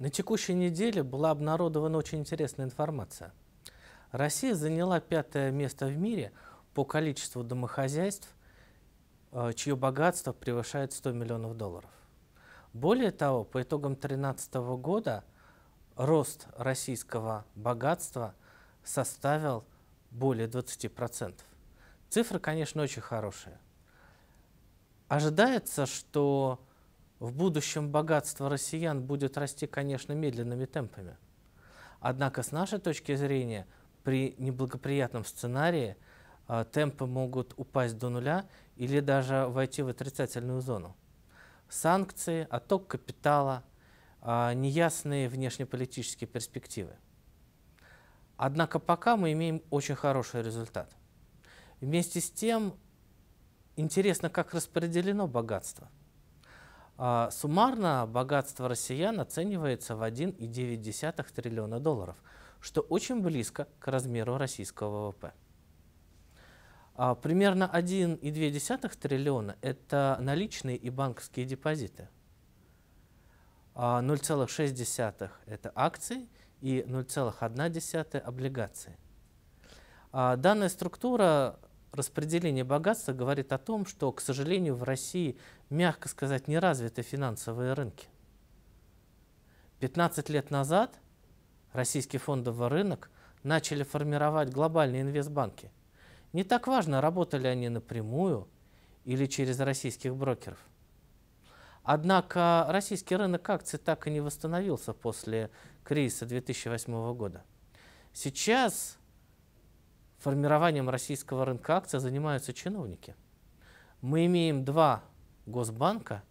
На текущей неделе была обнародована очень интересная информация. Россия заняла пятое место в мире по количеству домохозяйств, э, чье богатство превышает 100 миллионов долларов. Более того, по итогам 2013 года рост российского богатства составил более 20%. Цифра, конечно, очень хорошая. Ожидается, что в будущем богатство россиян будет расти, конечно, медленными темпами. Однако с нашей точки зрения, при неблагоприятном сценарии э, темпы могут упасть до нуля или даже войти в отрицательную зону. Санкции, отток капитала, э, неясные внешнеполитические перспективы. Однако пока мы имеем очень хороший результат. Вместе с тем, интересно, как распределено богатство – а, суммарно богатство россиян оценивается в 1,9 триллиона долларов, что очень близко к размеру российского ВВП. А, примерно 1,2 триллиона – это наличные и банковские депозиты. А 0,6 – это акции и 0,1 – облигации. А данная структура распределение богатства говорит о том, что, к сожалению, в России, мягко сказать, не развиты финансовые рынки. 15 лет назад российский фондовый рынок начали формировать глобальные инвестбанки. Не так важно, работали они напрямую или через российских брокеров. Однако российский рынок акций так и не восстановился после кризиса 2008 года. Сейчас формированием российского рынка акций занимаются чиновники. Мы имеем два госбанка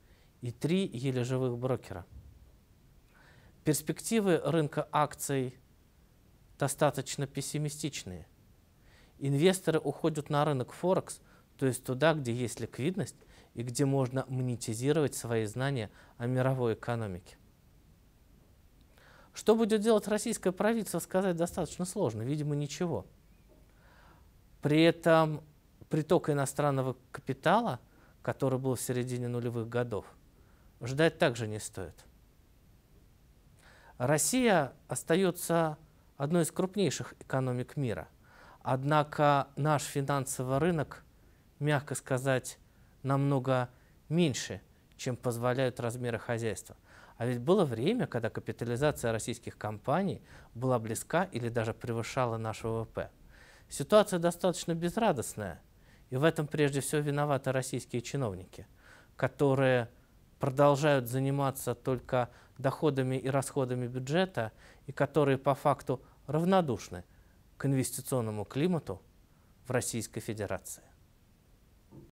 и три еле живых брокера. Перспективы рынка акций достаточно пессимистичные. Инвесторы уходят на рынок Форекс, то есть туда, где есть ликвидность и где можно монетизировать свои знания о мировой экономике. Что будет делать российское правительство, сказать достаточно сложно, видимо, ничего. При этом приток иностранного капитала, который был в середине нулевых годов, ждать также не стоит. Россия остается одной из крупнейших экономик мира. Однако наш финансовый рынок, мягко сказать, намного меньше, чем позволяют размеры хозяйства. А ведь было время, когда капитализация российских компаний была близка или даже превышала наш ВВП. Ситуация достаточно безрадостная, и в этом прежде всего виноваты российские чиновники, которые продолжают заниматься только доходами и расходами бюджета, и которые по факту равнодушны к инвестиционному климату в Российской Федерации.